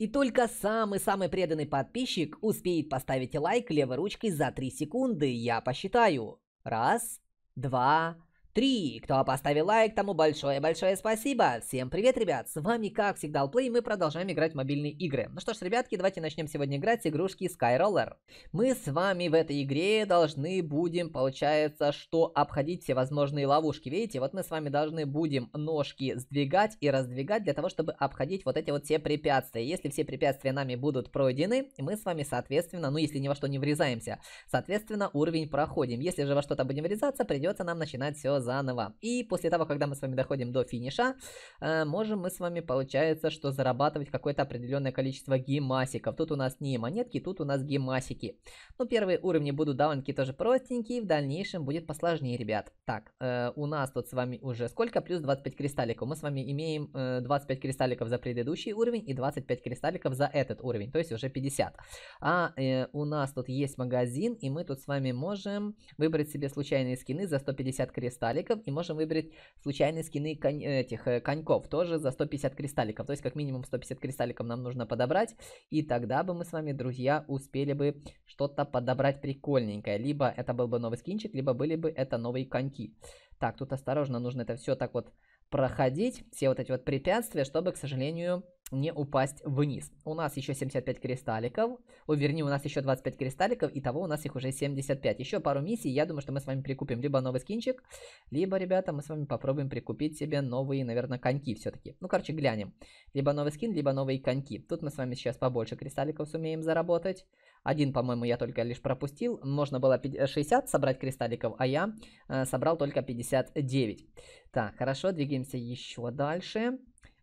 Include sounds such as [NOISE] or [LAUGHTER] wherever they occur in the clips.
И только самый-самый преданный подписчик успеет поставить лайк левой ручкой за 3 секунды, я посчитаю. Раз, два, Три. Кто поставил лайк, тому большое-большое спасибо. Всем привет, ребят. С вами, как всегда, Алплей. Мы продолжаем играть в мобильные игры. Ну что ж, ребятки, давайте начнем сегодня играть с игрушки Skyroller. Мы с вами в этой игре должны будем, получается, что обходить все возможные ловушки. Видите, вот мы с вами должны будем ножки сдвигать и раздвигать для того, чтобы обходить вот эти вот все препятствия. Если все препятствия нами будут пройдены, мы с вами, соответственно, ну если ни во что не врезаемся, соответственно, уровень проходим. Если же во что-то будем врезаться, придется нам начинать все все заново. И после того, когда мы с вами доходим до финиша, э, можем мы с вами, получается, что зарабатывать какое-то определенное количество гемасиков. Тут у нас не монетки, тут у нас гемасики. Ну, первые уровни будут довольно-таки тоже простенькие, в дальнейшем будет посложнее, ребят. Так, э, у нас тут с вами уже сколько? Плюс 25 кристалликов. Мы с вами имеем э, 25 кристалликов за предыдущий уровень и 25 кристалликов за этот уровень, то есть уже 50. А э, у нас тут есть магазин, и мы тут с вами можем выбрать себе случайные скины за 150 кристалликов кристалликов и можем выбрать случайные скины конь, этих э, коньков тоже за 150 кристалликов. То есть как минимум 150 кристалликов нам нужно подобрать. И тогда бы мы с вами, друзья, успели бы что-то подобрать прикольненькое. Либо это был бы новый скинчик, либо были бы это новые коньки. Так, тут осторожно, нужно это все так вот проходить все вот эти вот препятствия, чтобы, к сожалению, не упасть вниз. У нас еще 75 кристалликов, о, вернее, у нас еще 25 кристалликов, и того у нас их уже 75. Еще пару миссий, я думаю, что мы с вами прикупим либо новый скинчик, либо, ребята, мы с вами попробуем прикупить себе новые, наверное, коньки все-таки. Ну, короче, глянем. Либо новый скин, либо новые коньки. Тут мы с вами сейчас побольше кристалликов сумеем заработать. Один, по-моему, я только лишь пропустил. Можно было 60 э, собрать кристалликов, а я э, собрал только 59. Так, хорошо, двигаемся еще дальше.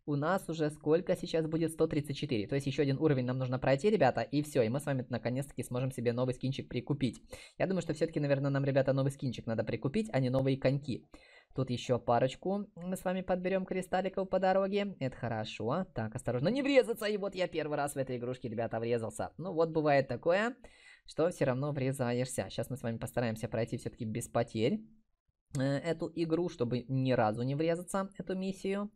У нас уже сколько сейчас будет? 134. То есть еще один уровень нам нужно пройти, ребята, и все. И мы с вами наконец-таки сможем себе новый скинчик прикупить. Я думаю, что все-таки, наверное, нам, ребята, новый скинчик надо прикупить, а не новые коньки. Тут еще парочку мы с вами подберем кристалликов по дороге. Это хорошо. Так, осторожно, не врезаться. И вот я первый раз в этой игрушке, ребята, врезался. Ну вот бывает такое, что все равно врезаешься. Сейчас мы с вами постараемся пройти все-таки без потерь. Э, эту игру, чтобы ни разу не врезаться эту миссию.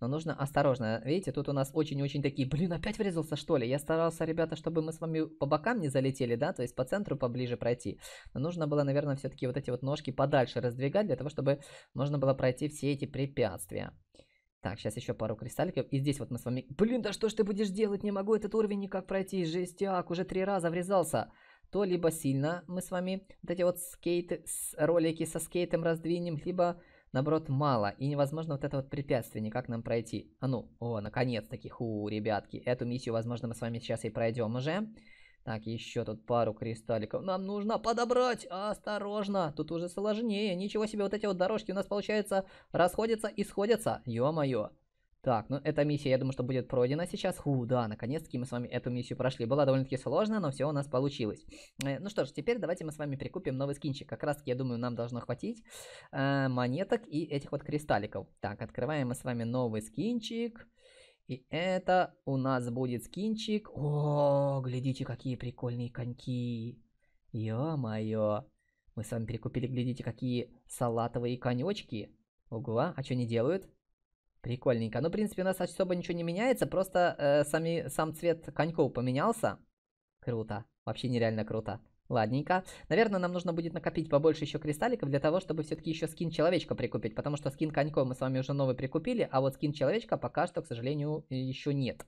Но нужно осторожно. Видите, тут у нас очень-очень такие, блин, опять врезался, что ли? Я старался, ребята, чтобы мы с вами по бокам не залетели, да, то есть по центру поближе пройти. Но нужно было, наверное, все-таки вот эти вот ножки подальше раздвигать, для того, чтобы можно было пройти все эти препятствия. Так, сейчас еще пару кристалликов. И здесь вот мы с вами... Блин, да что ж ты будешь делать? Не могу этот уровень никак пройти. Жестяк, уже три раза врезался то либо сильно мы с вами вот эти вот скейты, ролики со скейтом раздвинем, либо наоборот мало. И невозможно вот это вот препятствие никак нам пройти. А ну, о, наконец-таки, ху, ребятки, эту миссию, возможно, мы с вами сейчас и пройдем уже. Так, еще тут пару кристалликов. Нам нужно подобрать. Осторожно. Тут уже сложнее. Ничего себе, вот эти вот дорожки у нас, получается, расходятся и сходятся. Ё-моё. Так, ну эта миссия, я думаю, что будет пройдена сейчас. Ху, да, наконец-таки мы с вами эту миссию прошли. Была довольно-таки сложно, но все у нас получилось. Э, ну что ж, теперь давайте мы с вами прикупим новый скинчик. Как раз я думаю, нам должно хватить э, монеток и этих вот кристалликов. Так, открываем мы с вами новый скинчик. И это у нас будет скинчик. О, глядите, какие прикольные коньки. Ё-моё. Мы с вами перекупили, глядите, какие салатовые конечки. Ого, а что они делают? Прикольненько. Ну, в принципе, у нас особо ничего не меняется, просто э, сами, сам цвет коньков поменялся. Круто. Вообще нереально круто. Ладненько. Наверное, нам нужно будет накопить побольше еще кристалликов для того, чтобы все-таки еще скин человечка прикупить. Потому что скин коньков мы с вами уже новый прикупили, а вот скин человечка пока что, к сожалению, еще нет.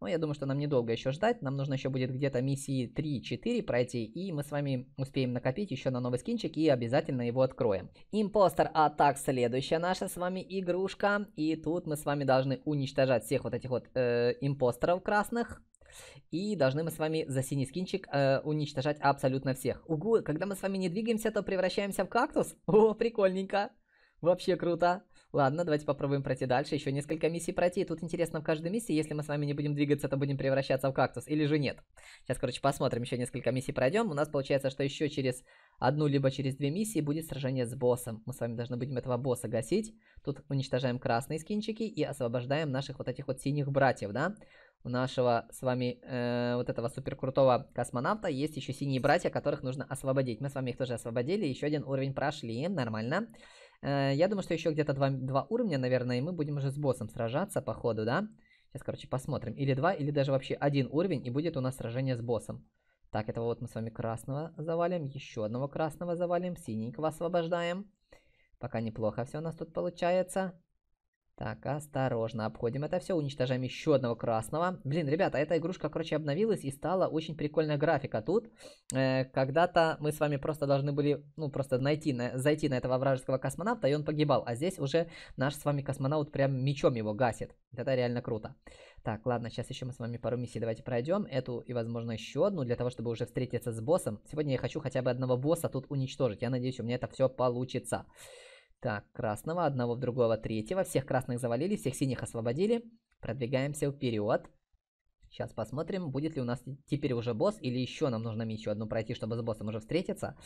Но ну, я думаю, что нам недолго еще ждать. Нам нужно еще будет где-то миссии 3-4 пройти. И мы с вами успеем накопить еще на новый скинчик и обязательно его откроем. Импостер Атак следующая наша с вами игрушка. И тут мы с вами должны уничтожать всех вот этих вот э, импостеров красных. И должны мы с вами за синий скинчик э, уничтожать абсолютно всех. Угу, когда мы с вами не двигаемся, то превращаемся в кактус. О, прикольненько. Вообще круто. Ладно, давайте попробуем пройти дальше. Еще несколько миссий пройти. Тут интересно в каждой миссии, если мы с вами не будем двигаться, то будем превращаться в кактус или же нет. Сейчас, короче, посмотрим. Еще несколько миссий пройдем. У нас получается, что еще через одну либо через две миссии будет сражение с боссом. Мы с вами должны будем этого босса гасить. Тут уничтожаем красные скинчики и освобождаем наших вот этих вот синих братьев, да? у нашего с вами э, вот этого супер крутого космонавта есть еще синие братья, которых нужно освободить. Мы с вами их тоже освободили, еще один уровень прошли, нормально. Э, я думаю, что еще где-то два, два уровня, наверное, и мы будем уже с боссом сражаться по ходу, да? Сейчас, короче, посмотрим. Или два, или даже вообще один уровень, и будет у нас сражение с боссом. Так, этого вот мы с вами красного завалим, еще одного красного завалим, синенького освобождаем. Пока неплохо все у нас тут получается. Так, осторожно, обходим это все, уничтожаем еще одного красного. Блин, ребята, эта игрушка, короче, обновилась и стала очень прикольная графика тут. Э, Когда-то мы с вами просто должны были, ну, просто найти, на, зайти на этого вражеского космонавта, и он погибал. А здесь уже наш с вами космонавт прям мечом его гасит. Это реально круто. Так, ладно, сейчас еще мы с вами пару миссий давайте пройдем. Эту и, возможно, еще одну, для того, чтобы уже встретиться с боссом. Сегодня я хочу хотя бы одного босса тут уничтожить. Я надеюсь, у меня это все получится. Получится. Так, красного, одного в другого, третьего. Всех красных завалили, всех синих освободили. Продвигаемся вперед. Сейчас посмотрим, будет ли у нас теперь уже босс, или еще нам нужно еще одну пройти, чтобы с боссом уже встретиться.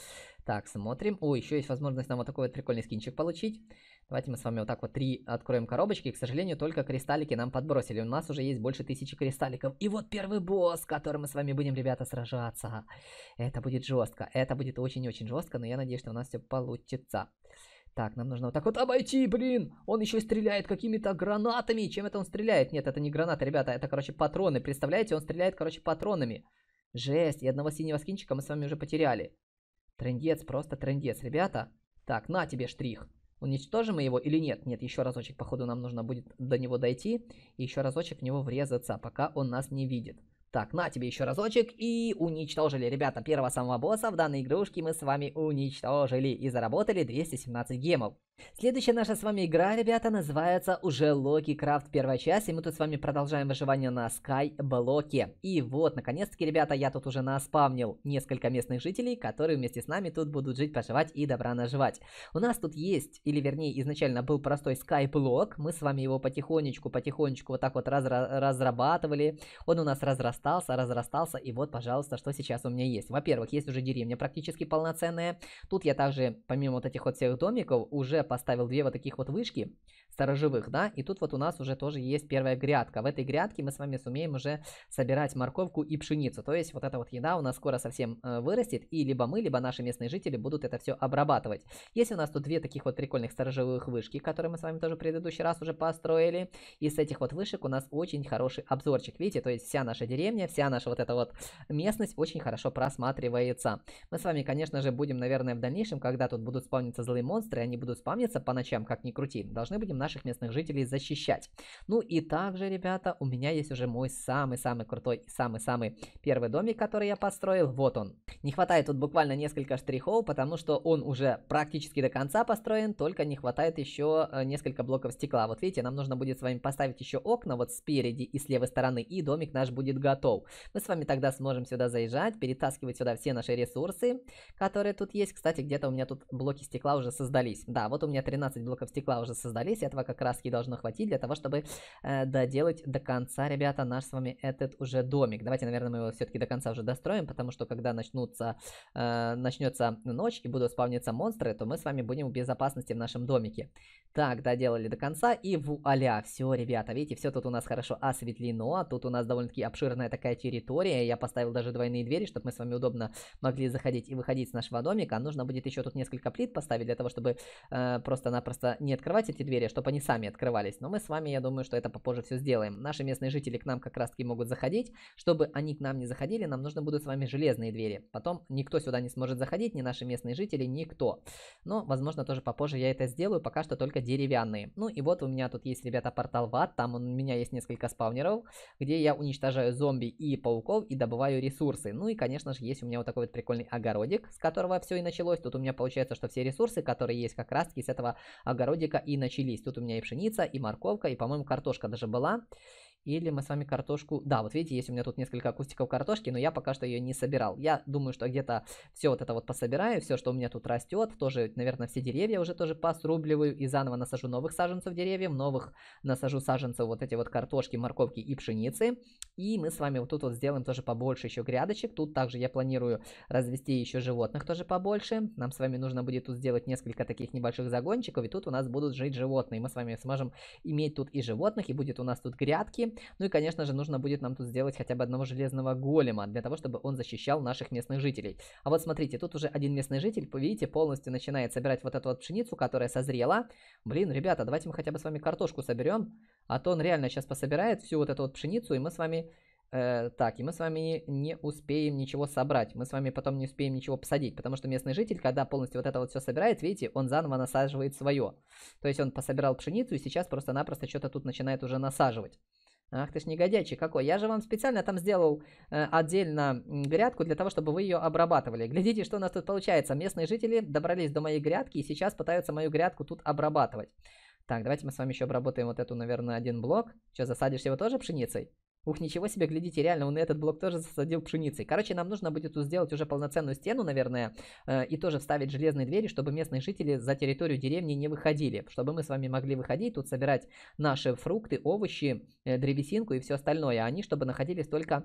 Так, смотрим. О, еще есть возможность нам вот такой вот прикольный скинчик получить. Давайте мы с вами вот так вот три откроем коробочки. К сожалению, только кристаллики нам подбросили. У нас уже есть больше тысячи кристалликов. И вот первый босс, с которым мы с вами будем, ребята, сражаться. Это будет жестко. Это будет очень-очень жестко, но я надеюсь, что у нас все получится. Так, нам нужно вот так вот обойти, блин! Он еще стреляет какими-то гранатами! Чем это он стреляет? Нет, это не граната, ребята, это, короче, патроны. Представляете, он стреляет, короче, патронами. Жесть, и одного синего скинчика мы с вами уже потеряли. Трендец, просто трендец, ребята. Так, на тебе штрих. Уничтожим мы его или нет? Нет, еще разочек, походу, нам нужно будет до него дойти. И еще разочек в него врезаться, пока он нас не видит. Так, на тебе еще разочек и уничтожили. Ребята, первого самого босса в данной игрушке мы с вами уничтожили и заработали 217 гемов. Следующая наша с вами игра, ребята, называется уже Локи Крафт первая часть, и мы тут с вами продолжаем выживание на Скайблоке. И вот, наконец-таки, ребята, я тут уже наспавнил несколько местных жителей, которые вместе с нами тут будут жить, поживать и добра наживать. У нас тут есть, или вернее, изначально был простой Скайблок, мы с вами его потихонечку, потихонечку вот так вот раз разрабатывали, он у нас разрастался, разрастался, и вот, пожалуйста, что сейчас у меня есть. Во-первых, есть уже деревня практически полноценная, тут я также, помимо вот этих вот всех домиков, уже поставил две вот таких вот вышки, сторожевых, да, и тут вот у нас уже тоже есть первая грядка. В этой грядке мы с вами сумеем уже собирать морковку и пшеницу, то есть вот эта вот еда у нас скоро совсем э, вырастет, и либо мы, либо наши местные жители будут это все обрабатывать. Есть у нас тут две таких вот прикольных сторожевых вышки, которые мы с вами тоже в предыдущий раз уже построили, и с этих вот вышек у нас очень хороший обзорчик, видите, то есть вся наша деревня, вся наша вот эта вот местность очень хорошо просматривается. Мы с вами, конечно же, будем, наверное, в дальнейшем, когда тут будут спавниться злые монстры, они будут спавниться по ночам, как ни крути, должны будем наших местных жителей защищать. Ну и также, ребята, у меня есть уже мой самый-самый крутой, самый-самый первый домик, который я построил. Вот он. Не хватает тут буквально несколько штрихов, потому что он уже практически до конца построен, только не хватает еще э, несколько блоков стекла. Вот видите, нам нужно будет с вами поставить еще окна вот спереди и с левой стороны, и домик наш будет готов. Мы с вами тогда сможем сюда заезжать, перетаскивать сюда все наши ресурсы, которые тут есть. Кстати, где-то у меня тут блоки стекла уже создались. Да, вот у меня 13 блоков стекла уже создались. Я этого как раз и должно хватить для того, чтобы э, доделать до конца, ребята, наш с вами этот уже домик. Давайте, наверное, мы его все-таки до конца уже достроим, потому что когда начнутся, э, начнется ночь и будут спавниться монстры, то мы с вами будем в безопасности в нашем домике. Так, доделали до конца и вуаля, все, ребята, видите, все тут у нас хорошо осветлено, тут у нас довольно-таки обширная такая территория, я поставил даже двойные двери, чтобы мы с вами удобно могли заходить и выходить с нашего домика. А нужно будет еще тут несколько плит поставить для того, чтобы э, просто-напросто не открывать эти двери, а чтобы чтобы они сами открывались. Но мы с вами, я думаю, что это попозже все сделаем. Наши местные жители к нам как раз таки могут заходить. Чтобы они к нам не заходили, нам нужно будут с вами железные двери. Потом никто сюда не сможет заходить, ни наши местные жители, никто. Но, возможно, тоже попозже я это сделаю, пока что только деревянные. Ну и вот у меня тут есть, ребята, портал в ад. Там у меня есть несколько спаунеров, где я уничтожаю зомби и пауков и добываю ресурсы. Ну и, конечно же, есть у меня вот такой вот прикольный огородик, с которого все и началось. Тут у меня получается, что все ресурсы, которые есть как раз таки с этого огородика и начались. Тут у меня и пшеница, и морковка, и, по-моему, картошка даже была. Или мы с вами картошку... Да, вот видите, есть у меня тут несколько акустиков картошки, но я пока что ее не собирал. Я думаю, что где-то все вот это вот пособираю, все, что у меня тут растет, тоже, наверное, все деревья уже тоже посрубливаю и заново насажу новых саженцев деревьев, новых насажу саженцев вот эти вот картошки, морковки и пшеницы. И мы с вами вот тут вот сделаем тоже побольше еще грядочек. Тут также я планирую развести еще животных тоже побольше. Нам с вами нужно будет тут сделать несколько таких небольших загончиков, и тут у нас будут жить животные. Мы с вами сможем иметь тут и животных, и будет у нас тут грядки, ну и, конечно же, нужно будет нам тут сделать хотя бы одного железного голема, для того, чтобы он защищал наших местных жителей. А вот смотрите, тут уже один местный житель, видите, полностью начинает собирать вот эту вот пшеницу, которая созрела. Блин, ребята, давайте мы хотя бы с вами картошку соберем, а то он реально сейчас пособирает всю вот эту вот пшеницу, и мы с вами... Э, так, и мы с вами не успеем ничего собрать. Мы с вами потом не успеем ничего посадить, потому что местный житель, когда полностью вот это вот все собирает, видите, он заново насаживает свое. То есть он пособирал пшеницу и сейчас просто-напросто что-то тут начинает уже насаживать. Ах ты ж негодячий какой. Я же вам специально там сделал э, отдельно грядку для того, чтобы вы ее обрабатывали. Глядите, что у нас тут получается. Местные жители добрались до моей грядки и сейчас пытаются мою грядку тут обрабатывать. Так, давайте мы с вами еще обработаем вот эту, наверное, один блок. Что, засадишь его тоже пшеницей? Ух, ничего себе, глядите, реально, он этот блок тоже засадил пшеницей. Короче, нам нужно будет сделать уже полноценную стену, наверное, э, и тоже вставить железные двери, чтобы местные жители за территорию деревни не выходили, чтобы мы с вами могли выходить, тут собирать наши фрукты, овощи, э, древесинку и все остальное, а они, чтобы находились только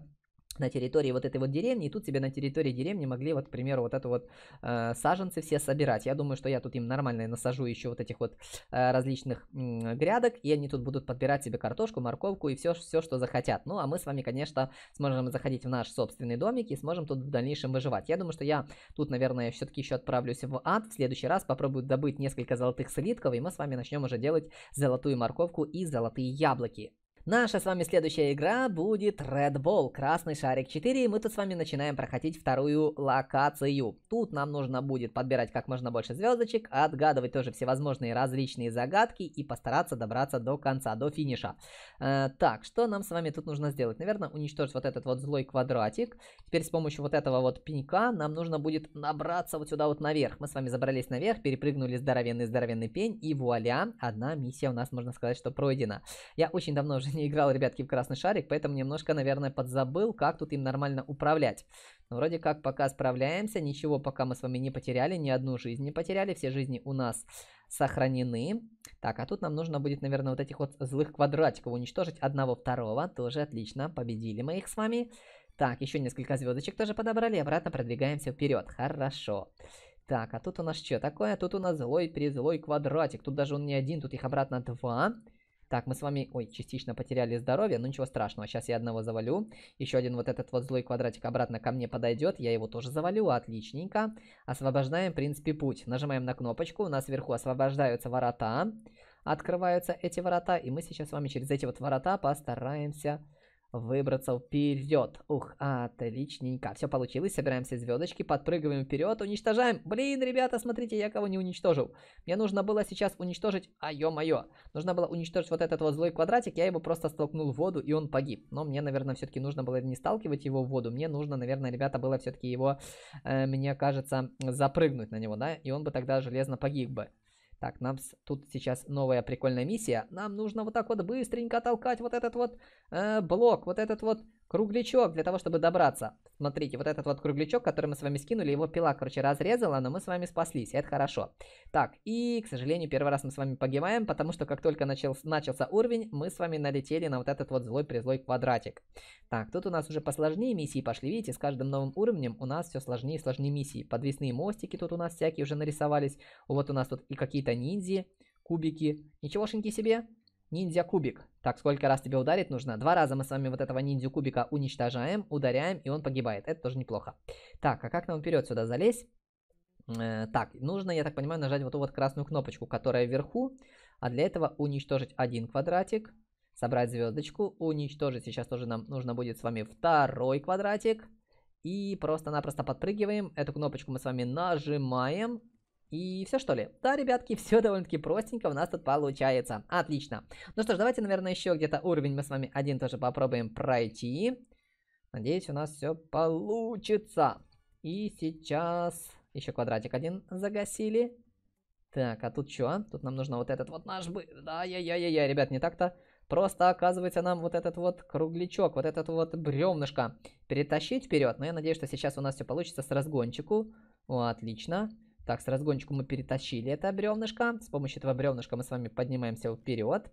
на территории вот этой вот деревни, и тут тебе на территории деревни могли вот, к примеру, вот эту вот э, саженцы все собирать. Я думаю, что я тут им нормально насажу еще вот этих вот э, различных э, грядок, и они тут будут подбирать себе картошку, морковку и все, все, что захотят. Ну, а мы с вами, конечно, сможем заходить в наш собственный домик и сможем тут в дальнейшем выживать. Я думаю, что я тут, наверное, все-таки еще отправлюсь в ад. В следующий раз попробую добыть несколько золотых слитков, и мы с вами начнем уже делать золотую морковку и золотые яблоки. Наша с вами следующая игра будет Red Ball, красный шарик 4, и мы тут с вами начинаем проходить вторую локацию. Тут нам нужно будет подбирать как можно больше звездочек, отгадывать тоже всевозможные различные загадки и постараться добраться до конца, до финиша. Э, так, что нам с вами тут нужно сделать? Наверное, уничтожить вот этот вот злой квадратик. Теперь с помощью вот этого вот пенька нам нужно будет набраться вот сюда вот наверх. Мы с вами забрались наверх, перепрыгнули здоровенный-здоровенный пень, и вуаля, одна миссия у нас, можно сказать, что пройдена. Я очень давно уже не играл, ребятки, в красный шарик, поэтому немножко, наверное, подзабыл, как тут им нормально управлять. Но ну, вроде как пока справляемся, ничего пока мы с вами не потеряли, ни одну жизнь не потеряли, все жизни у нас сохранены. Так, а тут нам нужно будет, наверное, вот этих вот злых квадратиков уничтожить одного, второго, тоже отлично, победили мы их с вами. Так, еще несколько звездочек тоже подобрали, обратно продвигаемся вперед, хорошо. Так, а тут у нас что такое? Тут у нас злой-призлой квадратик, тут даже он не один, тут их обратно два. Два. Так, мы с вами, ой, частично потеряли здоровье, но ничего страшного. Сейчас я одного завалю. Еще один вот этот вот злой квадратик обратно ко мне подойдет. Я его тоже завалю, отличненько. Освобождаем, в принципе, путь. Нажимаем на кнопочку. У нас вверху освобождаются ворота. Открываются эти ворота. И мы сейчас с вами через эти вот ворота постараемся выбраться вперед. Ух, отличненько. Все получилось, собираемся все звездочки, подпрыгиваем вперед, уничтожаем. Блин, ребята, смотрите, я кого не уничтожил. Мне нужно было сейчас уничтожить... А, ё-моё. Нужно было уничтожить вот этот вот злой квадратик, я его просто столкнул в воду, и он погиб. Но мне, наверное, все-таки нужно было не сталкивать его в воду. Мне нужно, наверное, ребята, было все-таки его, э, мне кажется, запрыгнуть на него, да? И он бы тогда железно погиб бы. Так, нам тут сейчас новая прикольная миссия. Нам нужно вот так вот быстренько толкать вот этот вот э, блок, вот этот вот Круглячок для того, чтобы добраться. Смотрите, вот этот вот круглячок, который мы с вами скинули, его пила, короче, разрезала, но мы с вами спаслись, это хорошо. Так, и, к сожалению, первый раз мы с вами погибаем, потому что как только начал, начался уровень, мы с вами налетели на вот этот вот злой-призлой квадратик. Так, тут у нас уже посложнее миссии пошли, видите, с каждым новым уровнем у нас все сложнее и сложнее миссии. Подвесные мостики тут у нас всякие уже нарисовались, вот у нас тут и какие-то ниндзя, кубики, ничегошеньки себе. Ниндзя-кубик. Так, сколько раз тебе ударить нужно? Два раза мы с вами вот этого ниндзя-кубика уничтожаем, ударяем, и он погибает. Это тоже неплохо. Так, а как нам вперед сюда залезть? Э, так, нужно, я так понимаю, нажать вот эту вот красную кнопочку, которая вверху. А для этого уничтожить один квадратик, собрать звездочку, уничтожить. Сейчас тоже нам нужно будет с вами второй квадратик. И просто-напросто подпрыгиваем. Эту кнопочку мы с вами нажимаем. И все что ли? Да, ребятки, [LAUGHS] все довольно-таки простенько у нас тут получается. Отлично. Ну что ж, давайте, наверное, еще где-то уровень мы с вами один тоже попробуем пройти. Надеюсь, у нас все получится. И сейчас еще квадратик один загасили. Так, а тут что? Тут нам нужно вот этот вот наш бы... Да-я-я-я-я, ребят, не так-то. Просто, оказывается, нам вот этот вот кругличок, вот этот вот бревнышко перетащить вперед. Но я надеюсь, что сейчас у нас все получится с разгончику. О, отлично. Так, с разгончику мы перетащили это бревнышко. С помощью этого бревнышка мы с вами поднимаемся вперед.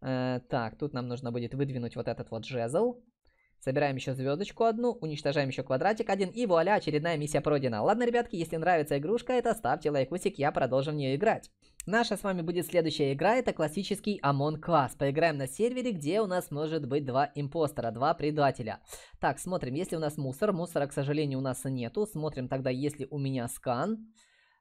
Э, так, тут нам нужно будет выдвинуть вот этот вот жезл. Собираем еще звездочку одну, уничтожаем еще квадратик один, и вуаля, очередная миссия пройдена. Ладно, ребятки, если нравится игрушка эта, ставьте лайкусик, я продолжу в нее играть. Наша с вами будет следующая игра, это классический Амон Класс. Поиграем на сервере, где у нас может быть два импостера, два предателя. Так, смотрим, если у нас мусор, мусора, к сожалению, у нас нету. Смотрим тогда, если у меня скан.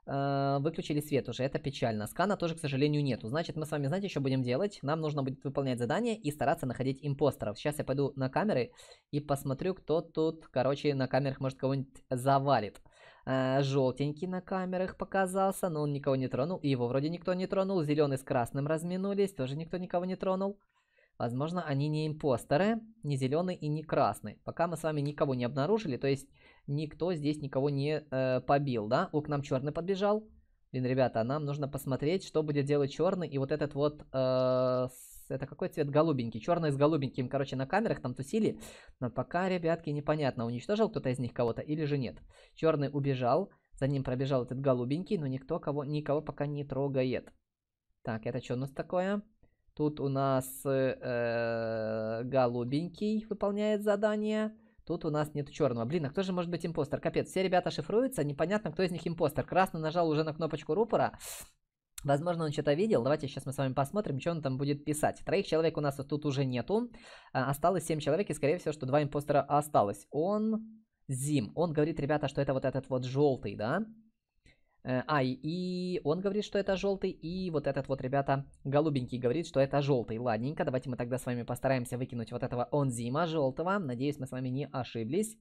Э, выключили свет уже, это печально. Скана тоже, к сожалению, нету. Значит, мы с вами, знаете, что будем делать? Нам нужно будет выполнять задание и стараться находить импостеров. Сейчас я пойду на камеры и посмотрю, кто тут, короче, на камерах может кого-нибудь завалит. Э, Желтенький на камерах показался, но он никого не тронул. И его вроде никто не тронул. Зеленый с красным разминулись, тоже никто никого не тронул. Возможно, они не импостеры, не зеленый и не красный. Пока мы с вами никого не обнаружили, то есть никто здесь никого не э, побил, да? О, нам черный подбежал. Блин, ребята, нам нужно посмотреть, что будет делать черный. И вот этот вот, э, это какой цвет? Голубенький. Черный с голубеньким, короче, на камерах там тусили. Но пока, ребятки, непонятно, уничтожил кто-то из них кого-то или же нет. Черный убежал, за ним пробежал этот голубенький, но никто кого, никого пока не трогает. Так, это что у нас такое? Тут у нас э, голубенький выполняет задание. Тут у нас нет черного. Блин, а кто же может быть импостер? Капец, все ребята шифруются, непонятно, кто из них импостер. Красный нажал уже на кнопочку рупора. Возможно, он что-то видел. Давайте сейчас мы с вами посмотрим, что он там будет писать. Троих человек у нас тут уже нету. А, осталось семь человек, и скорее всего, что два импостера осталось. Он... Зим. Он говорит, ребята, что это вот этот вот желтый, да? Э, а, и, он говорит, что это желтый, и вот этот вот, ребята, голубенький говорит, что это желтый. Ладненько, давайте мы тогда с вами постараемся выкинуть вот этого онзима желтого. Надеюсь, мы с вами не ошиблись.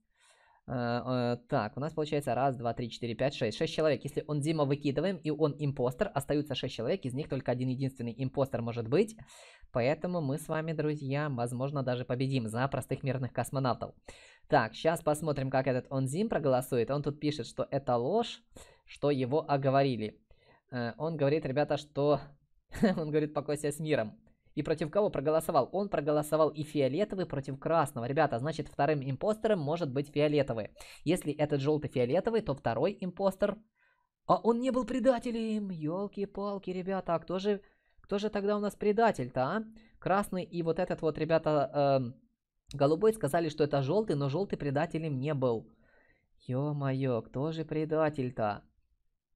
Э, э, так, у нас получается раз, два, три, четыре, пять, шесть, шесть человек. Если он Дима выкидываем и он импостер, остаются шесть человек, из них только один единственный импостер может быть. Поэтому мы с вами, друзья, возможно, даже победим за простых мирных космонавтов. Так, сейчас посмотрим, как этот Онзим проголосует. Он тут пишет, что это ложь, что его оговорили. Э, он говорит, ребята, что... [LAUGHS] Он говорит, покойся с миром. И против кого проголосовал? Он проголосовал и фиолетовый против красного. Ребята, значит, вторым импостером может быть фиолетовый. Если этот желтый-фиолетовый, то второй импостер... А он не был предателем! Ёлки-палки, ребята, а кто же... Кто же тогда у нас предатель-то, а? Красный и вот этот вот, ребята... Э Голубой сказали, что это желтый, но желтый предателем не был. Ё-моё, кто же предатель-то?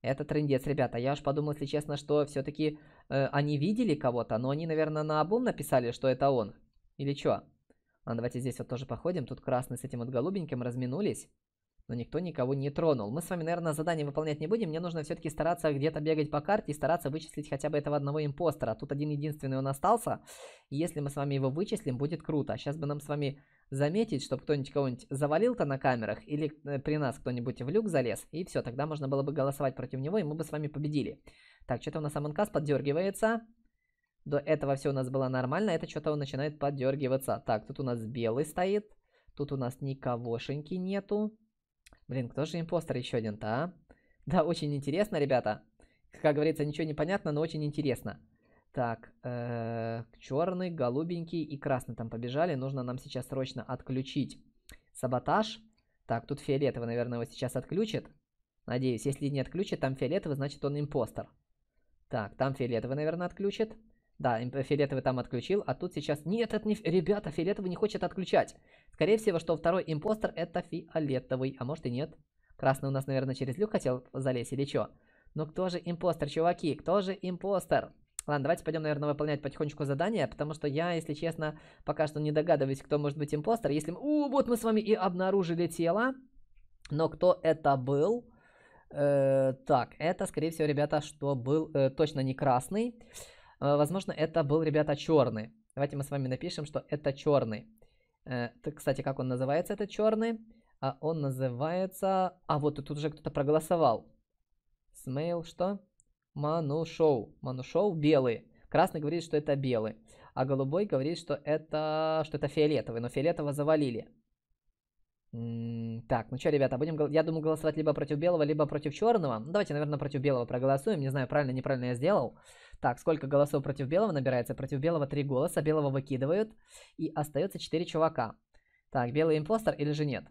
Это трендец, ребята. Я уж подумал, если честно, что все-таки э, они видели кого-то, но они, наверное, на обум написали, что это он. Или чё? А давайте здесь вот тоже походим. Тут красный с этим вот голубеньким разминулись. Но никто никого не тронул. Мы с вами, наверное, задание выполнять не будем. Мне нужно все-таки стараться где-то бегать по карте и стараться вычислить хотя бы этого одного импостера. Тут один единственный он остался. И если мы с вами его вычислим, будет круто. Сейчас а бы нам с вами заметить, чтобы кто-нибудь кого-нибудь завалил-то на камерах. Или э, при нас кто-нибудь в люк залез. И все, тогда можно было бы голосовать против него, и мы бы с вами победили. Так, что-то у нас Амонкас поддергивается. До этого все у нас было нормально. Это что-то он начинает поддергиваться. Так, тут у нас белый стоит. Тут у нас никогошеньки нету. Блин, кто же импостер еще один-то, а? Да, очень интересно, ребята. Как говорится, ничего не понятно, но очень интересно. Так, э, черный, голубенький и красный там побежали. Нужно нам сейчас срочно отключить саботаж. Так, тут фиолетовый, наверное, его сейчас отключит. Надеюсь, если не отключит, там фиолетовый, значит он импостер. Так, там фиолетовый, наверное, отключит. Да, фиолетовый там отключил, а тут сейчас... Нет, это не... Ребята, фиолетовый не хочет отключать. Скорее всего, что второй импостер это фиолетовый, а может и нет. Красный у нас, наверное, через люк хотел залезть или что? Ну кто же импостер, чуваки? Кто же импостер? Ладно, давайте пойдем, наверное, выполнять потихонечку задание, потому что я, если честно, пока что не догадываюсь, кто может быть импостер. Если... У, вот мы с вами и обнаружили тело. Но кто это был? Э, так, это, скорее всего, ребята, что был э, точно не красный. Э, возможно, это был, ребята, черный. Давайте мы с вами напишем, что это черный. Э, кстати, как он называется, этот черный? А Он называется... А, вот тут уже кто-то проголосовал. Смейл что? Манушоу. Манушоу белый. Красный говорит, что это белый. А голубой говорит, что это, что это фиолетовый. Но фиолетового завалили. Так, ну что, ребята, будем, я думаю, голосовать либо против белого, либо против черного. Ну, давайте, наверное, против белого проголосуем. Не знаю, правильно, неправильно я сделал. Так, сколько голосов против белого набирается? Против белого три голоса, белого выкидывают, и остается четыре чувака. Так, белый импостер или же нет?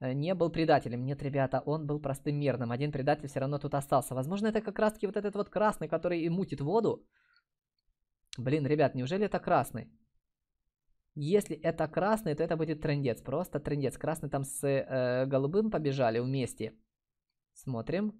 Э, не был предателем. Нет, ребята, он был простым мирным. Один предатель все равно тут остался. Возможно, это как раз-таки вот этот вот красный, который и мутит воду. Блин, ребят, неужели это красный? Если это красный, то это будет трендец. Просто трендец. Красный там с э, голубым побежали вместе. Смотрим.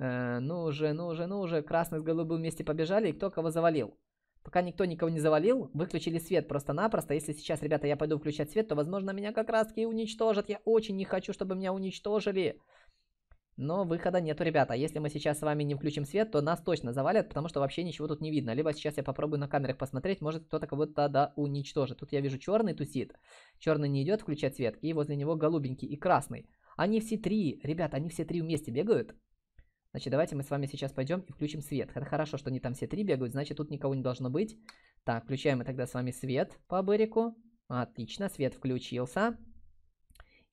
Э, ну уже, ну уже, ну уже, красный с голубым вместе побежали, и кто кого завалил. Пока никто никого не завалил, выключили свет просто-напросто. Если сейчас, ребята, я пойду включать свет, то, возможно, меня как раз-таки уничтожат. Я очень не хочу, чтобы меня уничтожили. Но выхода нету, ребята. Если мы сейчас с вами не включим свет, то нас точно завалят, потому что вообще ничего тут не видно. Либо сейчас я попробую на камерах посмотреть, может кто-то кого-то да уничтожит. Тут я вижу черный тусит. Черный не идет включать свет, и возле него голубенький и красный. Они все три, ребята, они все три вместе бегают. Значит, давайте мы с вами сейчас пойдем и включим свет. Это хорошо, что они там все три бегают, значит, тут никого не должно быть. Так, включаем мы тогда с вами свет по Берику. Отлично, свет включился.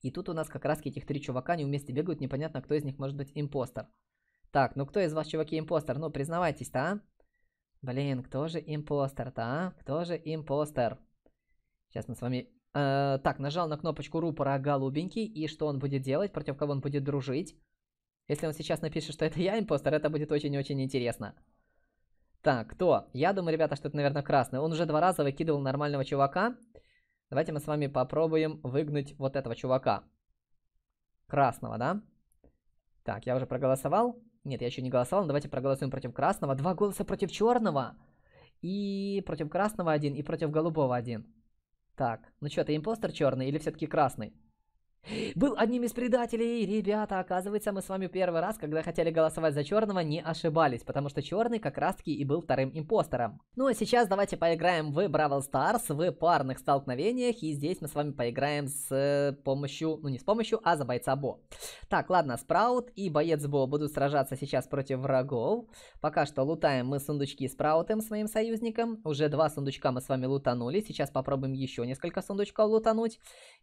И тут у нас как раз этих три чувака, они вместе бегают, непонятно, кто из них может быть импостер. Так, ну кто из вас, чуваки, импостер? Ну, признавайтесь-то, а? Блин, кто же импостер-то, а? Кто же импостер? Сейчас мы с вами... Э, так, нажал на кнопочку рупора голубенький, и что он будет делать, против кого он будет дружить? Если он сейчас напишет, что это я импостер, это будет очень-очень интересно. Так, кто? Я думаю, ребята, что это, наверное, красный. Он уже два раза выкидывал нормального чувака. Давайте мы с вами попробуем выгнать вот этого чувака. Красного, да? Так, я уже проголосовал. Нет, я еще не голосовал, но давайте проголосуем против красного. Два голоса против черного. И против красного один, и против голубого один. Так, ну что, ты импостер черный или все-таки красный? Был одним из предателей, ребята, оказывается, мы с вами первый раз, когда хотели голосовать за черного, не ошибались, потому что черный как раз таки и был вторым импостером. Ну а сейчас давайте поиграем в Бравл Старс, в парных столкновениях, и здесь мы с вами поиграем с э, помощью, ну не с помощью, а за бойца Бо. Так, ладно, Спраут и боец Бо будут сражаться сейчас против врагов. Пока что лутаем мы сундучки Спраутом, с моим союзником. Уже два сундучка мы с вами лутанули, сейчас попробуем еще несколько сундучков лутануть.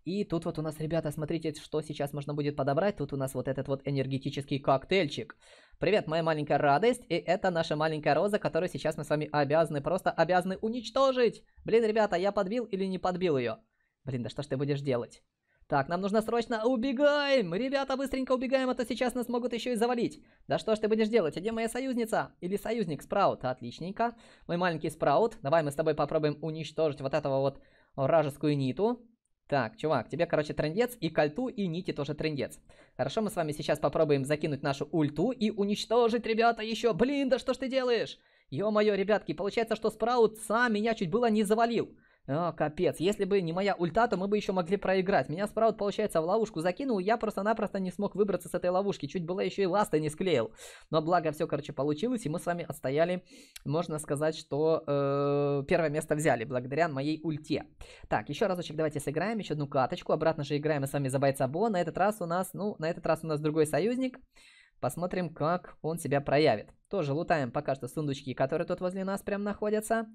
И тут вот у нас, ребята, смотрите Смотрите, что сейчас можно будет подобрать. Тут у нас вот этот вот энергетический коктейльчик. Привет, моя маленькая радость. И это наша маленькая роза, которую сейчас мы с вами обязаны, просто обязаны уничтожить. Блин, ребята, я подбил или не подбил ее? Блин, да что ж ты будешь делать? Так, нам нужно срочно убегаем! Ребята, быстренько убегаем, а то сейчас нас могут еще и завалить. Да что ж ты будешь делать? А где моя союзница? Или союзник Спраут? Отличненько. Мой маленький Спраут. Давай мы с тобой попробуем уничтожить вот этого вот вражескую ниту. Так, чувак, тебе, короче, трендец, и кольту, и нити тоже трендец. Хорошо, мы с вами сейчас попробуем закинуть нашу ульту и уничтожить, ребята, еще. Блин, да что ж ты делаешь? Ё-моё, ребятки, получается, что Спраут сам меня чуть было не завалил. О, а, капец. Если бы не моя ульта, то мы бы еще могли проиграть. Меня Спраут, получается, в ловушку закинул. Я просто-напросто не смог выбраться с этой ловушки. Чуть было еще и ласта не склеил. Но благо все, короче, получилось. И мы с вами отстояли, можно сказать, что э, первое место взяли. Благодаря моей ульте. Так, еще разочек давайте сыграем. Еще одну каточку. Обратно же играем мы с вами за бойца Бо. На этот раз у нас, ну, на этот раз у нас другой союзник. Посмотрим, как он себя проявит. Тоже лутаем пока что сундучки, которые тут возле нас прям находятся.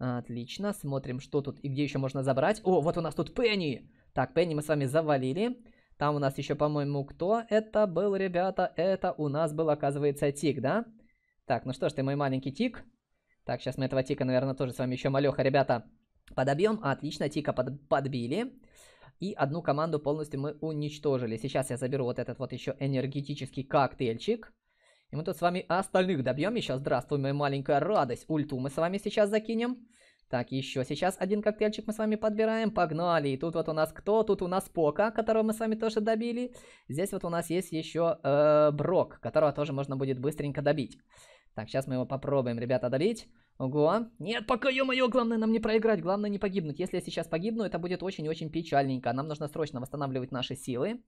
Отлично, смотрим, что тут и где еще можно забрать. О, вот у нас тут Пенни! Так, Пенни мы с вами завалили. Там у нас еще, по-моему, кто это был, ребята? Это у нас был, оказывается, Тик, да? Так, ну что ж ты, мой маленький Тик. Так, сейчас мы этого Тика, наверное, тоже с вами еще малеха, ребята, подобьем. Отлично, Тика под подбили. И одну команду полностью мы уничтожили. Сейчас я заберу вот этот вот еще энергетический коктейльчик. И мы тут с вами остальных добьем еще. Здравствуй, моя маленькая радость. Ульту мы с вами сейчас закинем. Так, еще сейчас один коктейльчик мы с вами подбираем. Погнали. И тут вот у нас кто? Тут у нас Пока, которого мы с вами тоже добили. Здесь вот у нас есть еще э, Брок, которого тоже можно будет быстренько добить. Так, сейчас мы его попробуем, ребята, добить. Ого. Нет, пока, ё-моё, главное нам не проиграть, главное не погибнуть. Если я сейчас погибну, это будет очень-очень печальненько. Нам нужно срочно восстанавливать наши силы.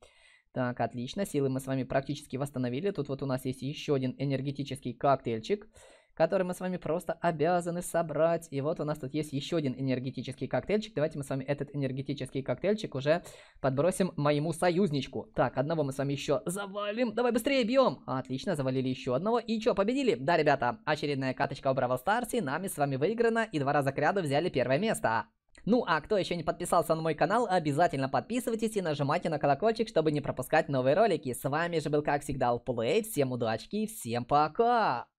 Так, отлично, силы мы с вами практически восстановили. Тут вот у нас есть еще один энергетический коктейльчик, который мы с вами просто обязаны собрать. И вот у нас тут есть еще один энергетический коктейльчик. Давайте мы с вами этот энергетический коктейльчик уже подбросим моему союзничку. Так, одного мы с вами еще завалим. Давай быстрее бьем. Отлично, завалили еще одного. И что, победили? Да, ребята, очередная каточка в Бравл Старсе нами с вами выиграна. И два раза к ряду взяли первое место. Ну а кто еще не подписался на мой канал, обязательно подписывайтесь и нажимайте на колокольчик, чтобы не пропускать новые ролики. С вами же был, как всегда, Алплей, всем удачки и всем пока!